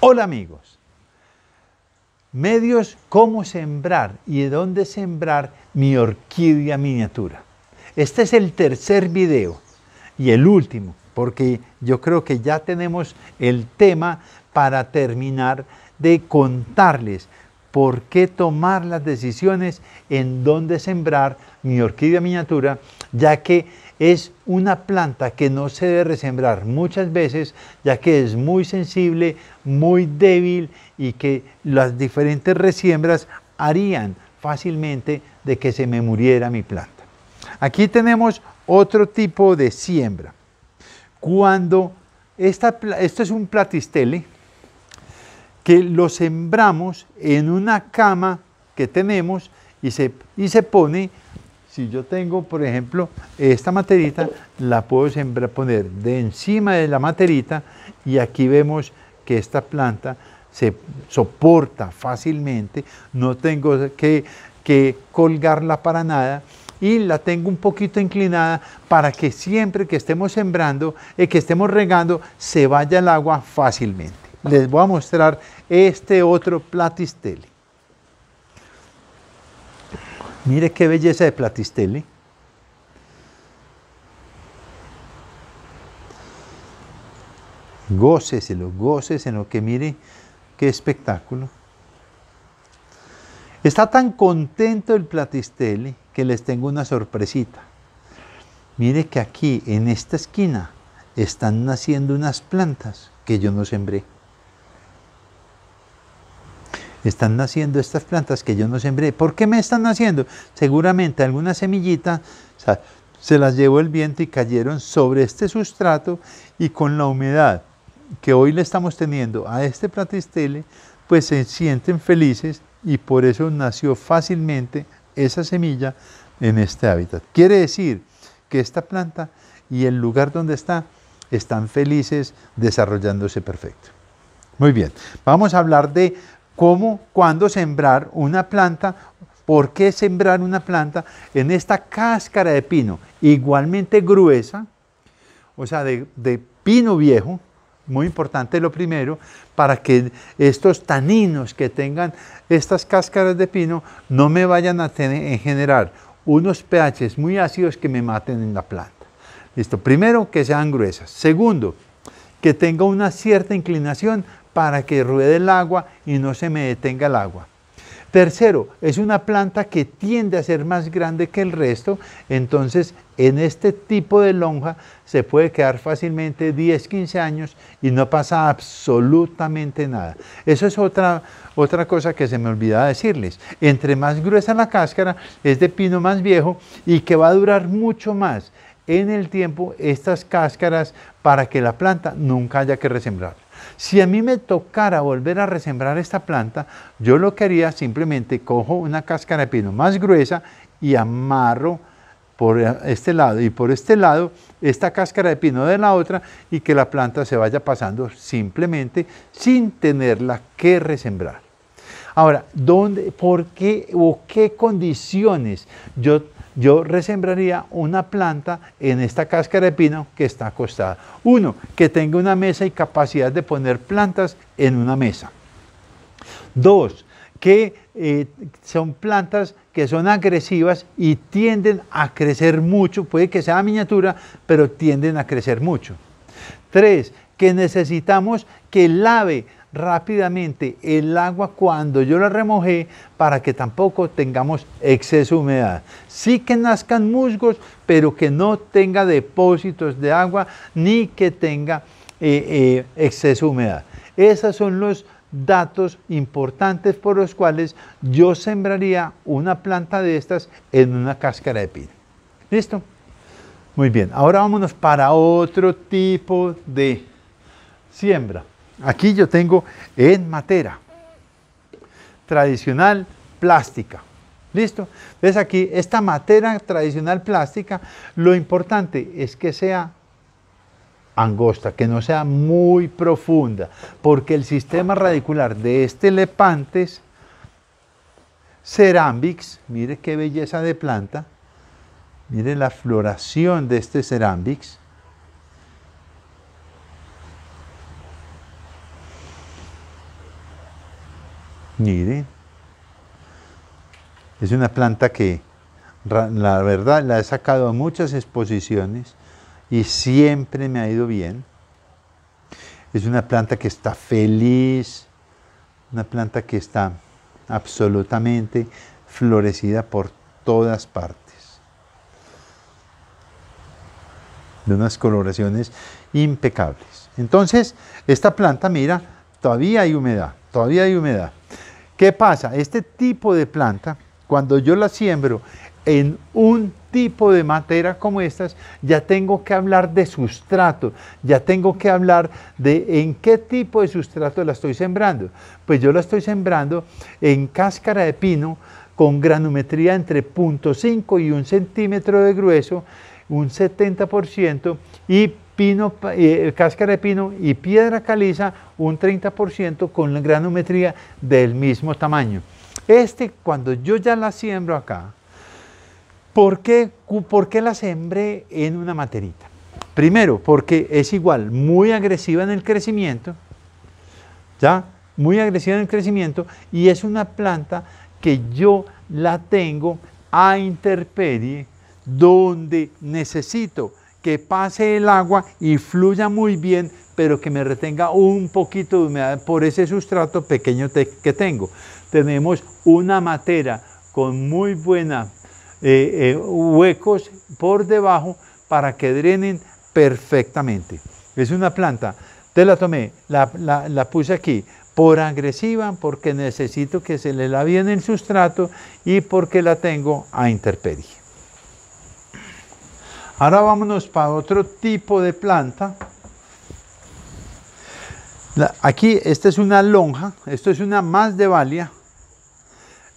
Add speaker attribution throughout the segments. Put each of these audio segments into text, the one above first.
Speaker 1: Hola amigos, medios cómo sembrar y dónde sembrar mi orquídea miniatura. Este es el tercer video y el último, porque yo creo que ya tenemos el tema para terminar de contarles por qué tomar las decisiones en dónde sembrar mi orquídea miniatura, ya que es una planta que no se debe resembrar muchas veces, ya que es muy sensible, muy débil y que las diferentes resiembras harían fácilmente de que se me muriera mi planta. Aquí tenemos otro tipo de siembra. Cuando esto es un platistele que lo sembramos en una cama que tenemos y se, y se pone si yo tengo, por ejemplo, esta materita, la puedo sembrar, poner de encima de la materita y aquí vemos que esta planta se soporta fácilmente, no tengo que, colgarla para nada y la tengo un poquito inclinada para que siempre que estemos sembrando, y que estemos regando, se vaya el agua fácilmente. Les voy a mostrar este otro platistele. Mire qué belleza de Platistelli. Góceselo, goces que mire, qué espectáculo. Está tan contento el Platistelli que les tengo una sorpresita. Mire que aquí, en esta esquina, están naciendo unas plantas que yo no sembré están naciendo estas plantas que yo no sembré. ¿Por qué me están naciendo? Seguramente alguna semillita se las llevó el viento y cayeron sobre este sustrato y con la humedad que hoy le estamos teniendo a este platistele, pues se sienten felices y por eso nació fácilmente esa semilla en este hábitat. Quiere decir que esta planta y el lugar donde está están felices desarrollándose perfecto. Muy bien, vamos a hablar de cómo, cuándo sembrar una planta, por qué sembrar una planta en esta cáscara de pino, igualmente gruesa, o sea, de, pino viejo, muy importante lo primero, para que estos taninos que tengan estas cáscaras de pino no me vayan a tener, eh, generar unos pHs muy ácidos que me maten en la planta. Listo, primero que sean gruesas. Segundo, que tenga una cierta inclinación para que ruede el agua y no se me detenga el agua. Tercero, es una planta que tiende a ser más grande que el resto, entonces en este tipo de lonja se puede quedar fácilmente 10, 15 años y no pasa absolutamente nada. Eso es otra, otra cosa que se me olvidaba decirles. Entre más gruesa la cáscara es de pino más viejo y que va a durar mucho más en el tiempo estas cáscaras para que la planta nunca haya que resembrar. Si a mí me tocara volver a resembrar esta planta, yo lo que haría simplemente cojo una cáscara de pino más gruesa y amarro por este lado y por este lado esta cáscara de pino de la otra y que la planta se vaya pasando simplemente sin tenerla que resembrar. Ahora, ¿dónde, ¿por qué o qué condiciones yo yo resembraría una planta en esta cáscara de pino que está acostada. Uno, que tenga una mesa y capacidad de poner plantas en una mesa. Dos, que eh, son plantas que son agresivas y tienden a crecer mucho, puede que sea miniatura, pero tienden a crecer mucho. Tres, que necesitamos que lave, rápidamente el agua cuando yo la remojé para que tampoco tengamos exceso de humedad. Sí que nazcan musgos, pero que no tenga depósitos de agua ni que tenga eh, eh, exceso de humedad. Esos son los datos importantes por los cuales yo sembraría una planta de estas en una cáscara de pino. ¿Listo? Muy bien, ahora vámonos para otro tipo de siembra. Aquí yo tengo en matera, tradicional plástica. ¿Listo? ¿Ves aquí esta matera tradicional plástica, lo importante es que sea angosta, que no sea muy profunda, porque el sistema radicular de este lepantes cerámbix, mire qué belleza de planta, mire la floración de este cerámbix, Mire. Es una planta que, la verdad, la he sacado a muchas exposiciones y siempre me ha ido bien. Es una planta que está feliz, una planta que está absolutamente florecida por todas partes. De unas coloraciones impecables. Entonces, esta planta, mira, todavía hay humedad, todavía hay humedad. ¿Qué pasa? Este tipo de planta, cuando yo la siembro en un tipo de materia como estas, ya tengo que hablar de sustrato, ya tengo que hablar de en qué tipo de sustrato la estoy sembrando. Pues yo la estoy sembrando en cáscara de pino con granometría entre 0.5 y 1 centímetro de grueso, un 70% y pino, eh, eh, cáscara de pino y piedra caliza un 30% con granometría del mismo tamaño. Este, cuando yo ya la siembro acá, ¿por qué, la sembré en una materita? Primero, porque es igual, muy agresiva en el crecimiento, ¿ya? Muy agresiva en el crecimiento y es una planta que yo la tengo a interperie donde necesito que pase el agua y fluya muy bien, pero que me retenga un poquito de humedad por ese sustrato pequeño que tengo. Tenemos una matera con muy buenos eh, eh, huecos por debajo para que drenen perfectamente. Es una planta. Te la tomé, la, puse aquí, por agresiva, porque necesito que se le lave bien el sustrato y porque la tengo a intemperie. Ahora vámonos para otro tipo de planta. Aquí, esta es una lonja, esto es una más de valia,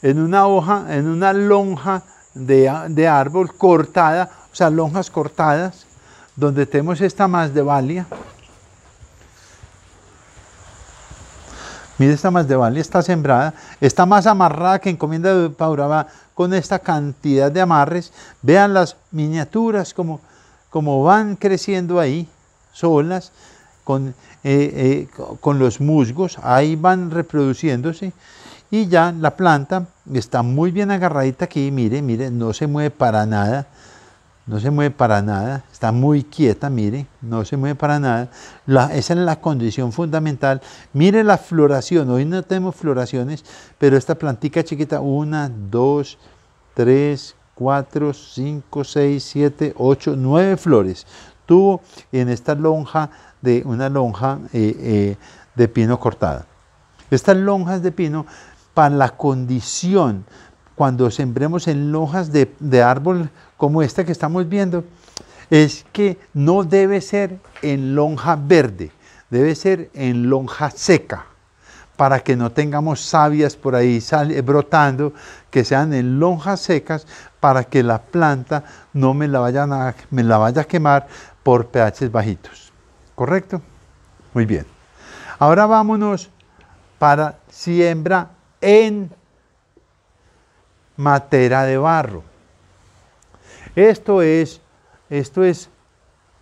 Speaker 1: en una hoja, en una lonja de, árbol cortada, o sea, lonjas cortadas, donde tenemos esta más de valia. Mira esta más de valia, está sembrada, está más amarrada que encomienda de Pauraba con esta cantidad de amarres. Vean las miniaturas como, van creciendo ahí, solas, con, eh, eh, con los musgos, ahí van reproduciéndose. Y ya la planta está muy bien agarradita aquí, mire, mire, no se mueve para nada no se mueve para nada, está muy quieta, mire, no se mueve para nada. esa es la condición fundamental. Mire la floración, hoy no tenemos floraciones, pero esta plantita chiquita, una, dos, tres, cuatro, cinco, seis, siete, ocho, nueve flores. Tuvo en esta lonja de una lonja eh, eh, de pino cortada. Estas lonjas de pino, para la condición, cuando sembremos en lonjas de, de árbol como esta que estamos viendo, es que no debe ser en lonja verde, debe ser en lonja seca, para que no tengamos sabias por ahí eh, brotando, que sean en lonjas secas, para que la planta no me la, me la vaya a quemar por pH bajitos. ¿Correcto? Muy bien. Ahora vámonos para siembra en matera de barro. Esto es, esto es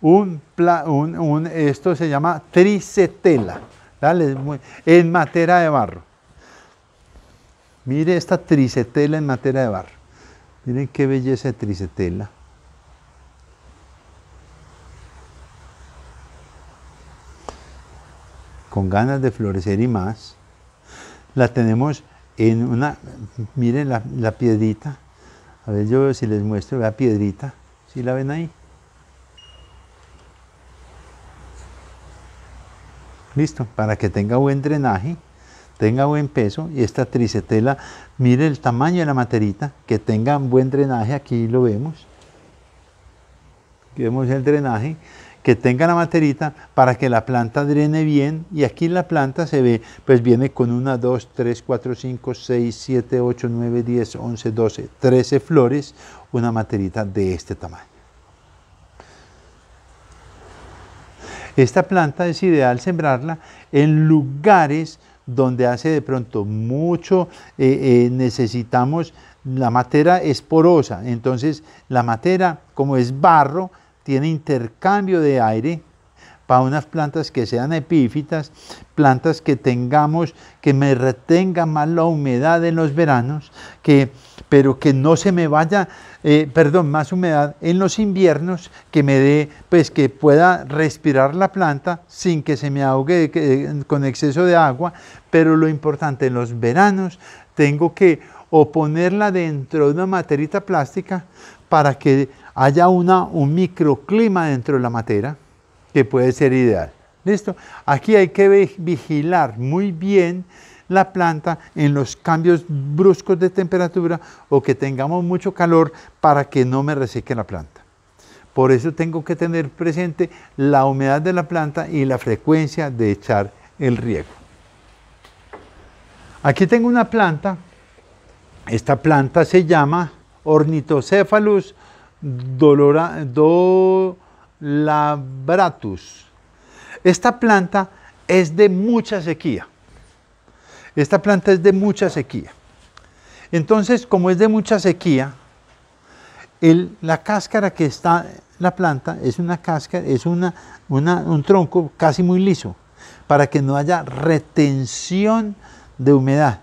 Speaker 1: un, esto se llama tricetela, dale en materia de barro. Mire esta tricetela en materia de barro. Miren qué belleza de tricetela. Con ganas de florecer y más. La tenemos en una, miren la, la piedrita, a ver, yo si les muestro, vea piedrita, si la ven ahí? Listo, para que tenga buen drenaje, tenga buen peso y esta tricetela, mire el tamaño de la materita, que tenga buen drenaje, aquí lo vemos. Aquí vemos el drenaje que tenga la materita para que la planta drene bien y aquí la planta se ve, pues viene con una, dos, tres, cuatro, cinco, seis, siete, ocho, nueve, diez, once, doce, trece flores, una materita de este tamaño. Esta planta es ideal sembrarla en lugares donde hace de pronto mucho, eh, eh, necesitamos, la materia es porosa, entonces la materia como es barro, tiene intercambio de aire para unas plantas que sean epífitas, plantas que tengamos, que me retenga más la humedad en los veranos, que, pero que no se me vaya, eh, perdón, más humedad en los inviernos, que me dé, pues que pueda respirar la planta sin que se me ahogue con exceso de agua, pero lo importante, en los veranos tengo que o ponerla dentro de una materita plástica para que haya un microclima dentro de la materia que puede ser ideal. ¿Listo? Aquí hay que vigilar muy bien la planta en los cambios bruscos de temperatura o que tengamos mucho calor para que no me reseque la planta. Por eso tengo que tener presente la humedad de la planta y la frecuencia de echar el riego. Aquí tengo una planta. Esta planta se llama Ornitocephalus dolora, dolabratus. Esta planta es de mucha sequía. Esta planta es de mucha sequía. Entonces, como es de mucha sequía, la cáscara que está la planta es una cáscara, es una, un tronco casi muy liso, para que no haya retención de humedad.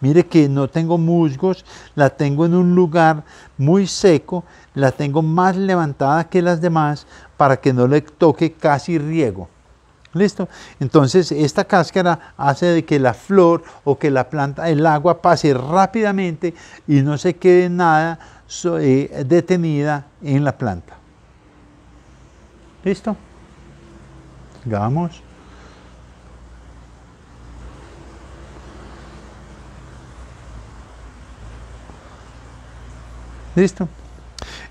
Speaker 1: Mire que no tengo musgos, la tengo en un lugar muy seco, la tengo más levantada que las demás para que no le toque casi riego. ¿Listo? Entonces esta cáscara hace de que la flor o que la planta, el agua pase rápidamente y no se quede nada eh, detenida en la planta. ¿Listo? vamos ¿Listo?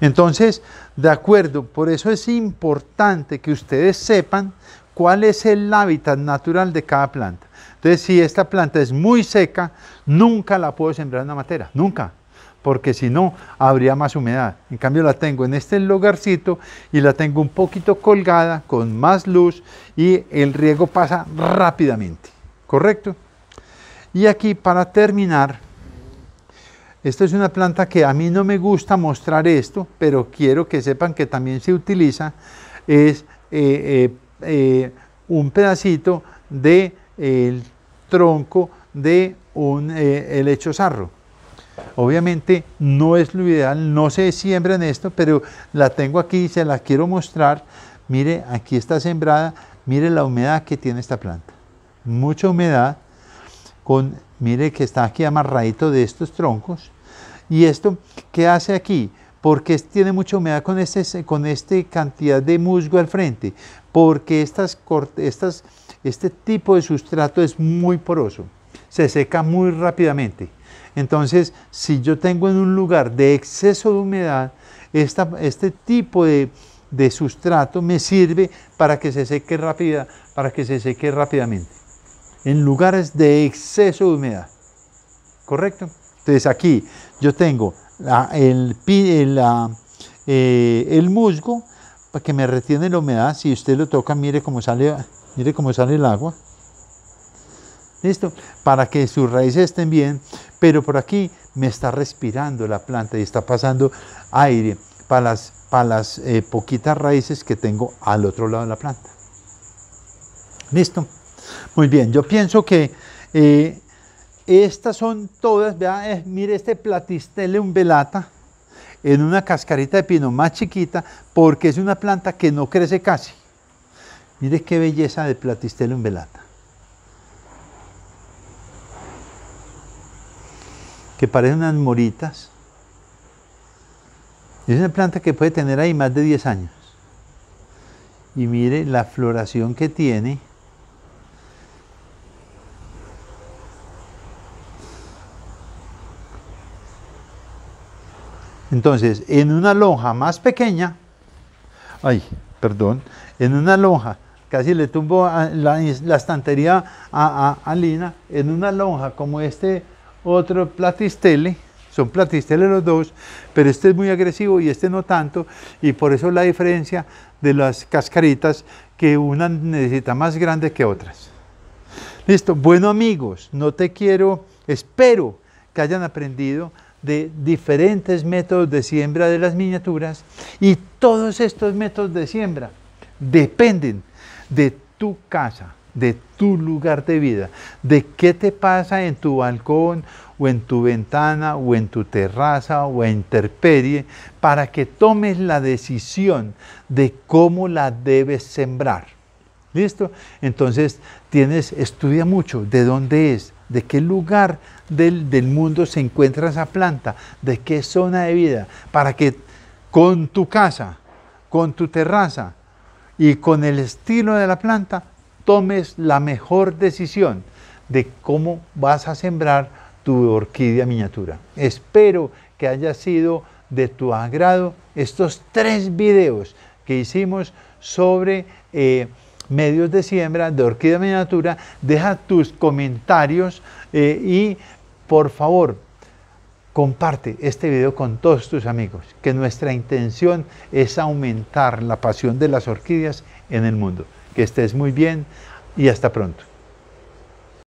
Speaker 1: Entonces, de acuerdo, por eso es importante que ustedes sepan cuál es el hábitat natural de cada planta. Entonces, si esta planta es muy seca, nunca la puedo sembrar en la materia, nunca, porque si no, habría más humedad. En cambio, la tengo en este lugarcito y la tengo un poquito colgada, con más luz, y el riego pasa rápidamente, ¿correcto? Y aquí, para terminar, esta es una planta que a mí no me gusta mostrar esto, pero quiero que sepan que también se utiliza. Es eh, eh, eh, un pedacito del tronco de un helecho sarro. Obviamente no es lo ideal, no se siembra en esto, pero la tengo aquí, y se la quiero mostrar. Mire, aquí está sembrada, mire la humedad que tiene esta planta. Mucha humedad, con Mire que está aquí amarradito de estos troncos. ¿Y esto qué hace aquí? porque tiene mucha humedad con esta con este cantidad de musgo al frente, porque estas, estas, este tipo de sustrato es muy poroso, se seca muy rápidamente. Entonces, si yo tengo en un lugar de exceso de humedad, este tipo de, de sustrato me sirve para que se seque rápida, para que se seque rápidamente en lugares de exceso de humedad. ¿Correcto? Entonces aquí yo tengo eh, el, musgo para que me retiene la humedad. Si usted lo toca, mire cómo sale, mire cómo sale el agua. ¿Listo? Para que sus raíces estén bien, pero por aquí me está respirando la planta y está pasando aire para las, para las eh, poquitas raíces que tengo al otro lado de la planta. ¿Listo? Muy bien, yo pienso que eh, estas son todas, mire este platistele umbelata en una cascarita de pino más chiquita porque es una planta que no crece casi. Mire qué belleza de platistele umbelata. Que parecen unas moritas. Es una planta que puede tener ahí más de 10 años. Y mire la floración que tiene Entonces, en una lonja más pequeña, ay, perdón, en una lonja, casi le tumbo la, estantería a, a, Lina, en una lonja como este otro platistele, son platisteles los dos, pero este es muy agresivo y este no tanto, y por eso la diferencia de las cascaritas que una necesita más grande que otras. Listo, bueno amigos, no te quiero, espero que hayan aprendido de diferentes métodos de siembra de las miniaturas y todos estos métodos de siembra dependen de tu casa, de tu lugar de vida, de qué te pasa en tu balcón o en tu ventana o en tu terraza o en terperie para que tomes la decisión de cómo la debes sembrar. ¿Listo? Entonces tienes, estudia mucho de dónde es, de qué lugar del, mundo se encuentra esa planta, de qué zona de vida, para que con tu casa, con tu terraza y con el estilo de la planta, tomes la mejor decisión de cómo vas a sembrar tu orquídea miniatura. Espero que haya sido de tu agrado estos tres videos que hicimos sobre eh, medios de siembra de orquídea miniatura. Deja tus comentarios eh, y por favor, comparte este video con todos tus amigos, que nuestra intención es aumentar la pasión de las orquídeas en el mundo. Que estés muy bien y hasta pronto.